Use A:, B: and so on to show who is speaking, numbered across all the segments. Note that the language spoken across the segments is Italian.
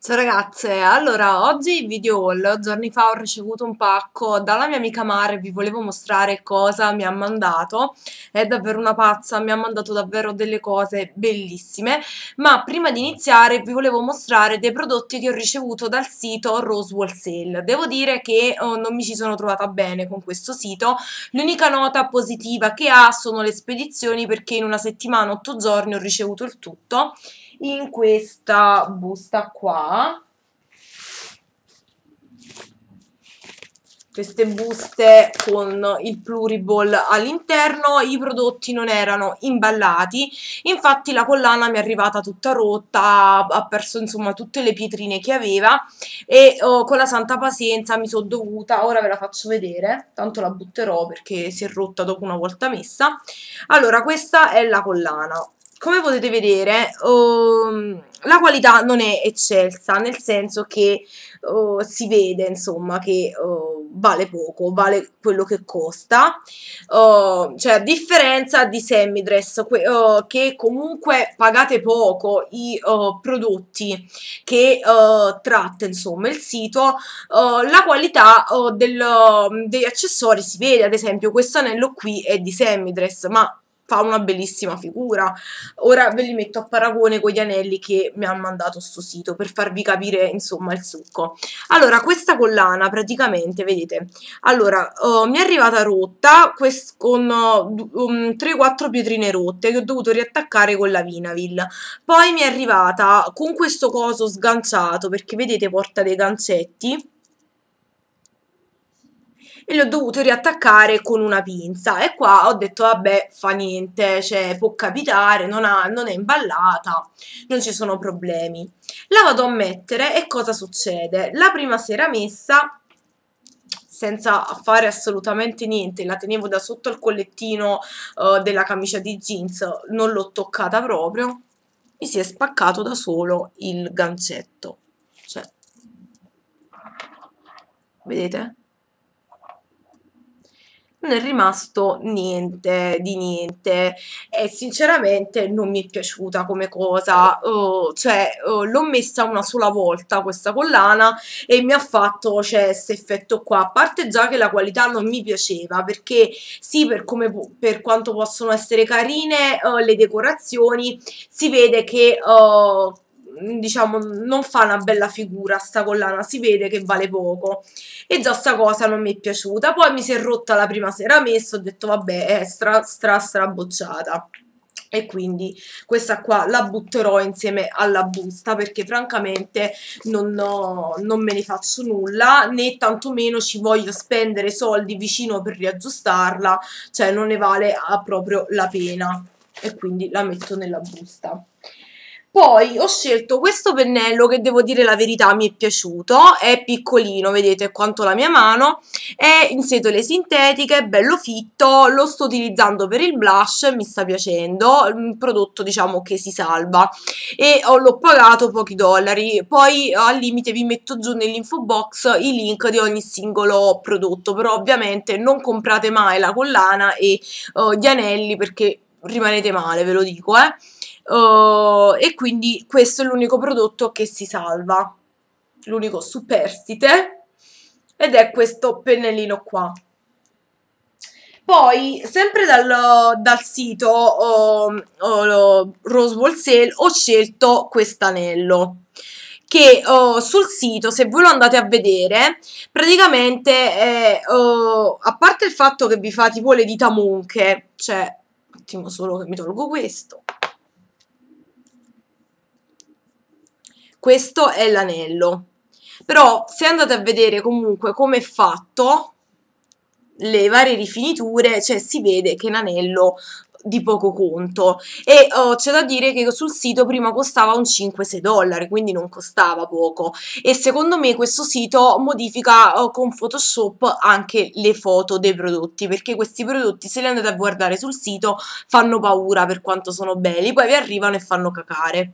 A: Ciao ragazze, allora oggi video haul, giorni fa ho ricevuto un pacco dalla mia amica Mare, vi volevo mostrare cosa mi ha mandato, è davvero una pazza, mi ha mandato davvero delle cose bellissime, ma prima di iniziare vi volevo mostrare dei prodotti che ho ricevuto dal sito Rose Wholesale, devo dire che oh, non mi ci sono trovata bene con questo sito, l'unica nota positiva che ha sono le spedizioni perché in una settimana, otto giorni ho ricevuto il tutto in questa busta qua. Queste buste con il pluriball all'interno, i prodotti non erano imballati, infatti la collana mi è arrivata tutta rotta, ha perso insomma tutte le pietrine che aveva e oh, con la santa pazienza mi sono dovuta, ora ve la faccio vedere, tanto la butterò perché si è rotta dopo una volta messa. Allora questa è la collana, come potete vedere, um, la qualità non è eccelsa, nel senso che uh, si vede, insomma, che uh, vale poco, vale quello che costa, uh, cioè a differenza di Semidress, che comunque pagate poco i prodotti che tratta, insomma, il sito, la qualità del, degli accessori si vede, ad esempio questo anello qui è di Semidress, ma fa una bellissima figura. Ora ve li metto a paragone con gli anelli che mi ha mandato sto sito per farvi capire insomma il succo. Allora, questa collana praticamente, vedete, allora uh, mi è arrivata rotta con uh, um, 3-4 pietrine rotte che ho dovuto riattaccare con la Vinavil. Poi mi è arrivata con questo coso sganciato perché vedete porta dei gancetti e le ho dovute riattaccare con una pinza e qua ho detto vabbè fa niente, cioè può capitare, non, ha, non è imballata, non ci sono problemi. La vado a mettere e cosa succede? La prima sera messa senza fare assolutamente niente, la tenevo da sotto al collettino uh, della camicia di jeans, non l'ho toccata proprio, mi si è spaccato da solo il gancetto. Cioè, vedete? non è rimasto niente di niente e sinceramente non mi è piaciuta come cosa uh, cioè uh, l'ho messa una sola volta questa collana e mi ha fatto cioè questo effetto qua a parte già che la qualità non mi piaceva perché sì per, come, per quanto possono essere carine uh, le decorazioni si vede che diciamo, non fa una bella figura sta collana, si vede che vale poco. E già sta cosa non mi è piaciuta. Poi mi si è rotta la prima sera messa, ho detto vabbè, è stra stra strabocciata. E quindi questa qua la butterò insieme alla busta perché francamente non, ho, non me ne faccio nulla né tantomeno ci voglio spendere soldi vicino per riaggiustarla, cioè non ne vale ah, proprio la pena e quindi la metto nella busta. Poi ho scelto questo pennello che devo dire la verità mi è piaciuto, è piccolino, vedete quanto la mia mano, è in setole sintetiche, è bello fitto, lo sto utilizzando per il blush, mi sta piacendo, un prodotto diciamo che si salva e l'ho pagato pochi dollari, poi al limite vi metto giù nell'info box i link di ogni singolo prodotto, però ovviamente non comprate mai la collana e uh, gli anelli perché rimanete male, ve lo dico eh uh, e quindi questo è l'unico prodotto che si salva, l'unico superstite ed è questo pennellino qua. Poi, sempre dal, dal sito oh, oh, Rose Wholesale, ho scelto quest'anello che oh, sul sito, se voi lo andate a vedere, praticamente è, oh, a parte il fatto che vi fa tipo le dita monche, cioè, un attimo solo che mi tolgo questo, questo è l'anello. Però se andate a vedere comunque come è fatto le varie rifiniture, cioè si vede che è un anello di poco conto e oh, c'è da dire che sul sito prima costava un 5-6 dollari quindi non costava poco e secondo me questo sito modifica oh, con photoshop anche le foto dei prodotti perché questi prodotti se li andate a guardare sul sito fanno paura per quanto sono belli poi vi arrivano e fanno cacare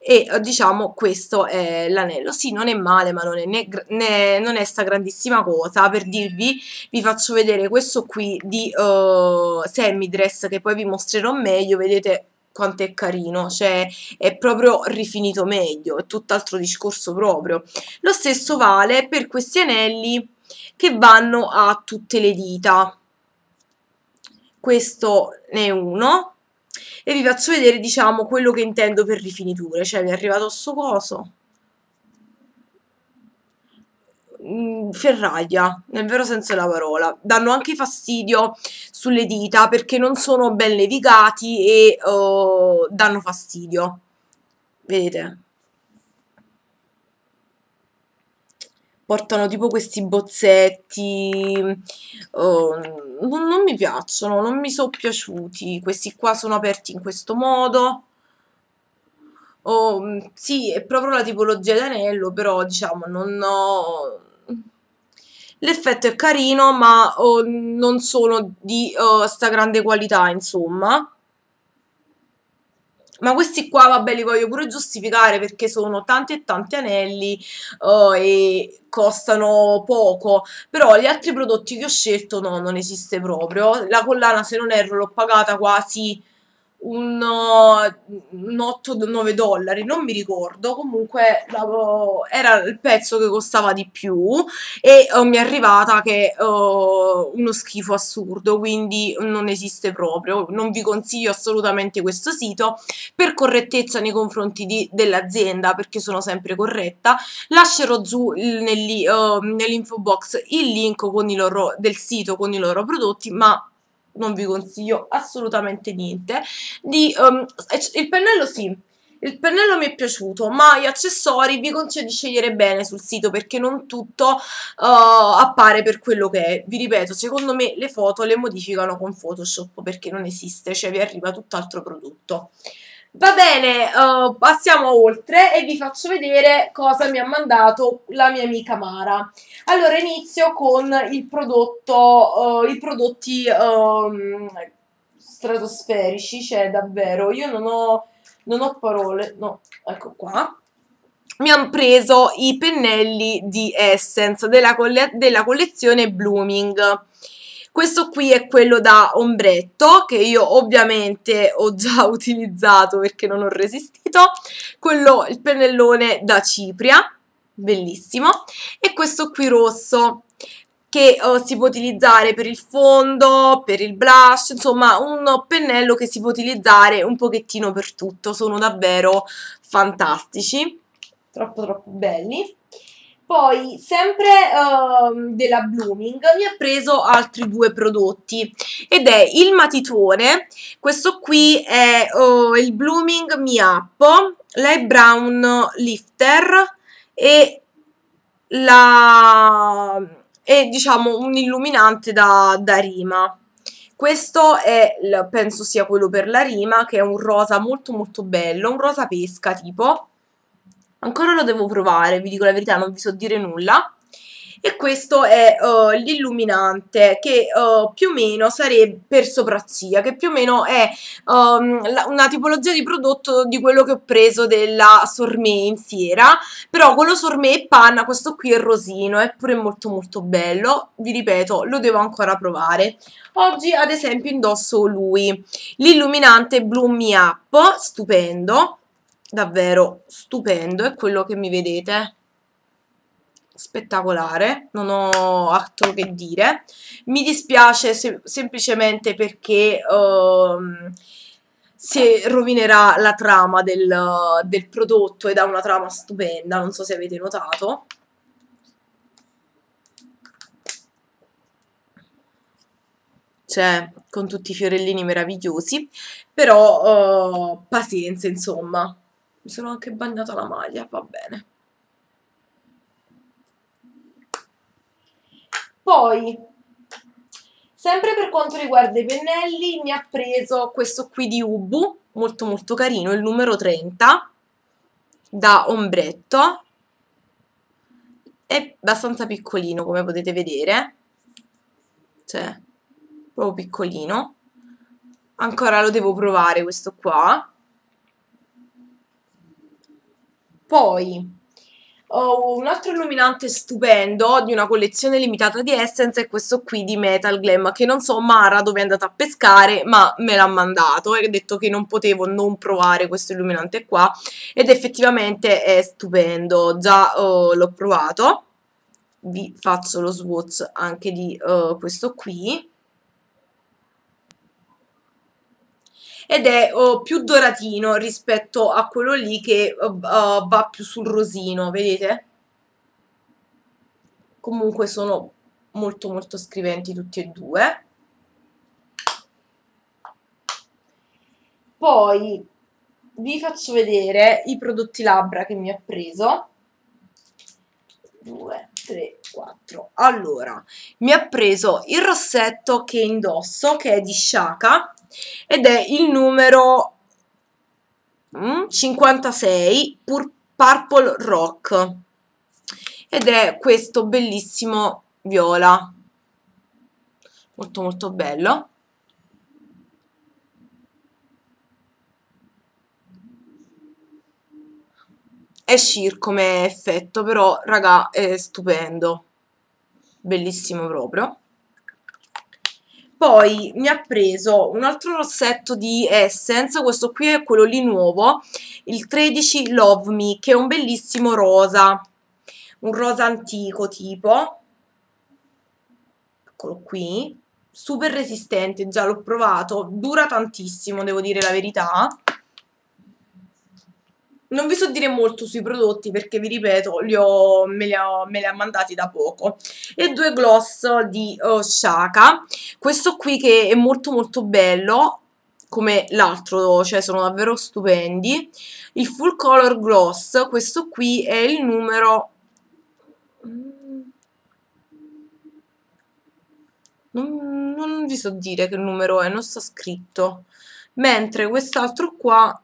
A: e eh, diciamo questo è l'anello sì non è male ma non è, né, né, non è sta grandissima cosa per dirvi vi faccio vedere questo qui di uh, eh, dress che poi vi mostrerò meglio vedete quanto è carino, cioè è proprio rifinito meglio, è tutt'altro discorso proprio. Lo stesso vale per questi anelli che vanno a tutte le dita. Questo ne è uno, e vi faccio vedere diciamo quello che intendo per rifiniture cioè mi è arrivato sto coso mm, ferraglia, nel vero senso della parola. Danno anche fastidio sulle dita perché non sono ben levigati e uh, danno fastidio. Vedete? portano tipo questi bozzetti, oh, non, non, mi piacciono, non mi sono piaciuti, questi qua sono aperti in questo modo, oh, sì è proprio la tipologia di anello però diciamo non ho... L'effetto è carino, ma oh, non sono di oh, sta grande qualità, insomma. Ma questi qua, vabbè, li voglio pure giustificare perché sono tanti e tanti anelli uh, e costano poco. Però gli altri prodotti che ho scelto no, non esiste proprio. La collana, se non erro, l'ho pagata quasi un, uh, un 8-9 dollari, non mi ricordo, comunque era il pezzo che costava di più e uh, mi è arrivata che uh, uno schifo assurdo, quindi non esiste proprio, non vi consiglio assolutamente questo sito, per correttezza nei confronti di, dell'azienda, perché sono sempre corretta, lascerò giù uh, nell'info uh, nell box il link loro, del sito con i loro prodotti, ma non vi consiglio assolutamente niente. Di, um, il pennello sì, il pennello mi è piaciuto, ma gli accessori vi consiglio di scegliere bene sul sito perché non tutto uh, appare per quello che è. Vi ripeto, secondo me le foto le modificano con Photoshop perché non esiste, cioè vi arriva tutt'altro prodotto. Va bene, uh, passiamo oltre e vi faccio vedere cosa mi ha mandato la mia amica Mara. Allora inizio con il prodotto, uh, i prodotti um, stratosferici, cioè davvero, io non ho, non ho parole, no, ecco qua mi hanno preso i pennelli di Essence della, coll della collezione Blooming. Questo qui è quello da ombretto che io ovviamente ho già utilizzato perché non ho resistito, quello, il pennellone da cipria, bellissimo, e questo qui rosso che uh, si può utilizzare per il fondo, per il blush, insomma un pennello che si può utilizzare un pochettino per tutto, sono davvero fantastici, troppo troppo belli. Poi, sempre uh, della Blooming, mi ha preso altri due prodotti ed è il matitone, questo qui è uh, il Blooming Mi Up, l'eyebrow lifter e la... e diciamo un illuminante da, da rima. Questo è, penso sia quello per la rima, che è un rosa molto molto bello, un rosa pesca tipo Ancora lo devo provare, vi dico la verità, non vi so dire nulla. E questo è uh, l'illuminante che uh, più o meno sarebbe per soprazia, che più o meno è um, la, una tipologia di prodotto di quello che ho preso della Sormè in fiera, però quello Sormè è panna, questo qui è rosino, è pure molto molto bello, vi ripeto, lo devo ancora provare. Oggi ad esempio indosso lui, l'illuminante Bloom Me Up, stupendo, davvero stupendo, è quello che mi vedete spettacolare, non ho altro che dire. Mi dispiace se semplicemente perché uh, si rovinerà la trama del, uh, del prodotto ed ha una trama stupenda, non so se avete notato. Cioè, con tutti i fiorellini meravigliosi, però uh, pazienza, insomma. Mi sono anche bagnata la maglia, va bene. Poi, sempre per quanto riguarda i pennelli, mi ha preso questo qui di Ubu, molto molto carino, il numero 30, da ombretto. È abbastanza piccolino, come potete vedere. Cioè, proprio piccolino. Ancora lo devo provare questo qua. Poi ho un altro illuminante stupendo di una collezione limitata di Essence è questo qui di Metal Glam che non so Mara dove è andata a pescare ma me l'ha mandato e ho detto che non potevo non provare questo illuminante qua ed effettivamente è stupendo, già uh, l'ho provato vi faccio lo swatch anche di uh, questo qui ed è oh, più doratino rispetto a quello lì che uh, va più sul rosino, vedete? Comunque sono molto molto scriventi tutti e due. Poi vi faccio vedere i prodotti labbra che mi ha preso. 2, 3, 4. Allora, mi ha preso il rossetto che indosso, che è di Shaka, ed è il numero 56 mm, Pur Purple Rock ed è questo bellissimo viola molto molto bello è sheer come effetto però raga è stupendo bellissimo proprio poi mi ha preso un altro rossetto di Essence, questo qui è quello lì nuovo, il 13 Love Me, che è un bellissimo rosa, un rosa antico tipo, eccolo qui, super resistente, già l'ho provato, dura tantissimo, devo dire la verità, non vi so dire molto sui prodotti perché vi ripeto, li ho, me, li ho, me, li ha mandati da poco. E due gloss di uh, Shaka, questo qui che è molto molto bello, come l'altro, cioè sono davvero stupendi. Il full color gloss, questo qui è il numero... Mm. Non, non vi so dire che numero è, non sta scritto. Mentre quest'altro qua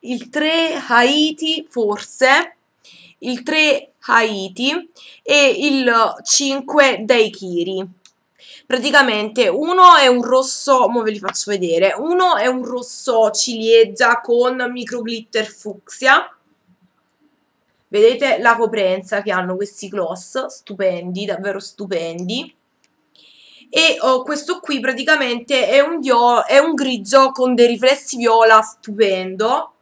A: il 3 Haiti forse, il 3 Haiti e il 5 Daikiri. Praticamente uno è un rosso, mo ve li faccio vedere, uno è un rosso ciliegia con micro glitter fucsia. Vedete la coprenza che hanno questi gloss, stupendi, davvero stupendi. E oh, questo qui praticamente è un, è un grigio con dei riflessi viola stupendo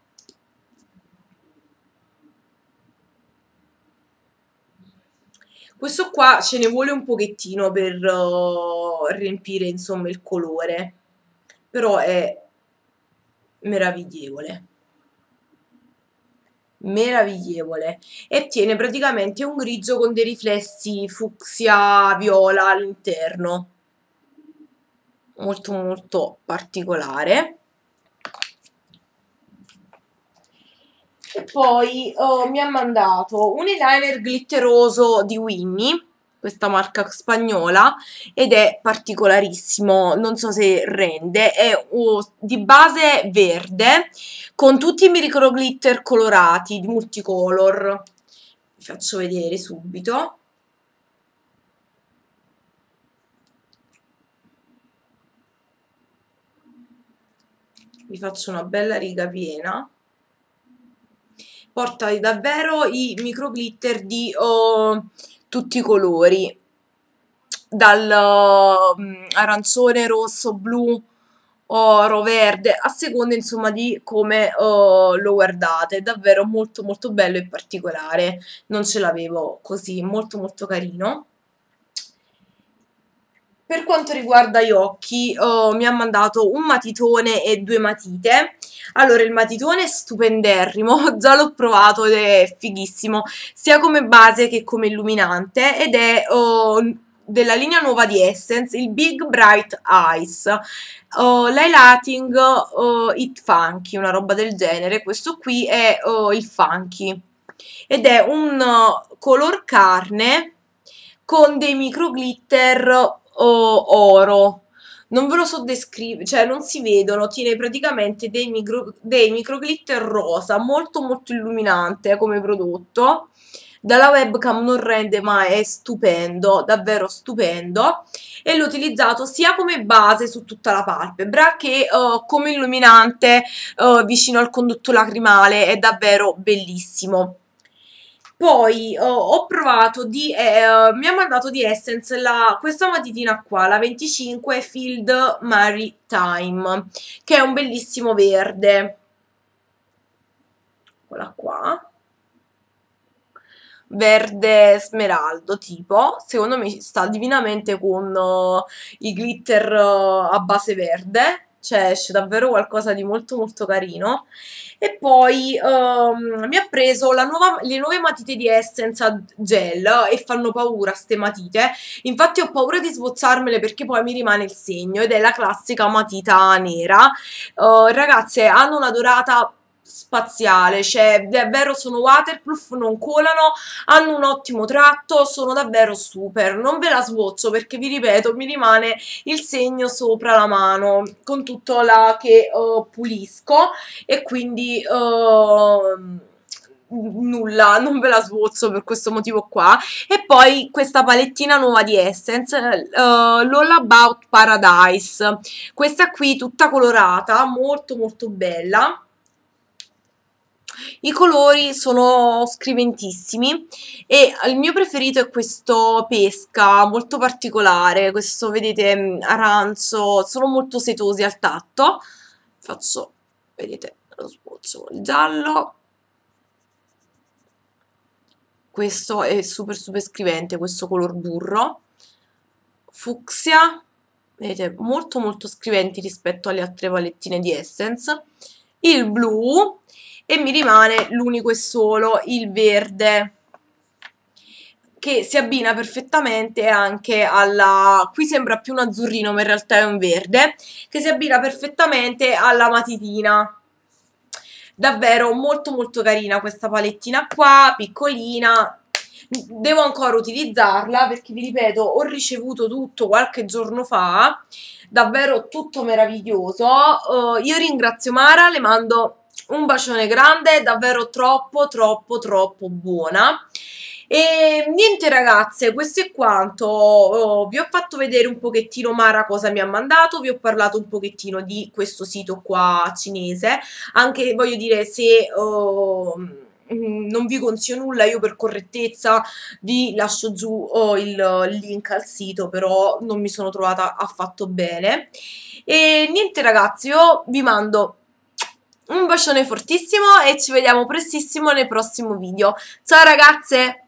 A: Questo qua ce ne vuole un pochettino per uh, riempire insomma il colore, però è meraviglievole. Meraviglievole. E tiene praticamente un grigio con dei riflessi fucsia viola all'interno. Molto molto particolare. Poi oh, mi ha mandato un eyeliner glitteroso di Winnie, questa marca spagnola, ed è particolarissimo, non so se rende, è oh, di base verde, con tutti i micro glitter colorati, di multicolor. Vi faccio vedere subito. vi faccio una bella riga piena porta davvero i micro glitter di oh, tutti i colori dal um, arancione, rosso, blu, oro, verde, a seconda insomma di come uh, lo guardate, davvero molto molto bello e particolare, non ce l'avevo così, molto molto carino. Per quanto riguarda gli occhi, oh, mi ha mandato un matitone e due matite. Allora, il matitone è stupenderrimo, già l'ho provato ed è fighissimo, sia come base che come illuminante, ed è oh, della linea nuova di Essence, il Big Bright Eyes, oh, l'highlighting oh, It Funky, una roba del genere, questo qui è oh, il Funky, ed è un oh, color carne con dei micro glitter o oro. Non ve lo so descrivere, cioè non si vedono, tiene praticamente dei, micro, dei microglitter rosa, molto molto illuminante come prodotto dalla webcam non rende ma è stupendo, davvero stupendo e l'ho utilizzato sia come base su tutta la palpebra che uh, come illuminante uh, vicino al condotto lacrimale, è davvero bellissimo. Poi oh, ho provato di... Eh, mi ha mandato di Essence la, questa matitina qua, la 25 Field Maritime, che è un bellissimo verde. Eccola qua. Verde smeraldo tipo, secondo me sta divinamente con uh, i glitter uh, a base verde cioè esce davvero qualcosa di molto molto carino. E poi um, mi ha preso nuova, le nuove matite di Essence a gel eh, e fanno paura queste matite, infatti ho paura di sbozzarmele perché poi mi rimane il segno ed è la classica matita nera. Uh, ragazze, hanno una durata spaziale, cioè davvero sono waterproof, non colano, hanno un ottimo tratto, sono davvero super. Non ve la svozzo perché vi ripeto, mi rimane il segno sopra la mano con tutto la che uh, pulisco e quindi uh, nulla, non ve la svozzo per questo motivo qua e poi questa palettina nuova di Essence uh, eh, l'All About Paradise questa qui tutta colorata, molto molto bella i colori sono scriventissimi e il mio preferito è questo pesca, molto particolare, questo vedete arancio, sono molto setosi al tatto. Faccio, vedete, lo sbozzo il giallo. Questo è super super scrivente, questo color burro. Fucsia, vedete, molto molto scriventi rispetto alle altre palettine di Essence. Il blu e mi rimane l'unico e solo, il verde che si abbina perfettamente anche alla... qui sembra più un azzurrino ma in realtà è un verde, che si abbina perfettamente alla matitina. Davvero molto molto carina questa palettina qua, piccolina, devo ancora utilizzarla perché vi ripeto ho ricevuto tutto qualche giorno fa davvero tutto meraviglioso uh, io ringrazio Mara le mando un bacione grande, davvero troppo troppo troppo buona. E niente ragazze, questo è quanto, oh, vi ho fatto vedere un pochettino Mara cosa mi ha mandato, vi ho parlato un pochettino di questo sito qua cinese, anche voglio dire se oh, mm, non vi consiglio nulla, io per correttezza vi lascio giù oh, il link al sito, però non mi sono trovata affatto bene. E niente ragazzi, io vi mando un bacione fortissimo e ci vediamo prestissimo nel prossimo video. Ciao ragazze!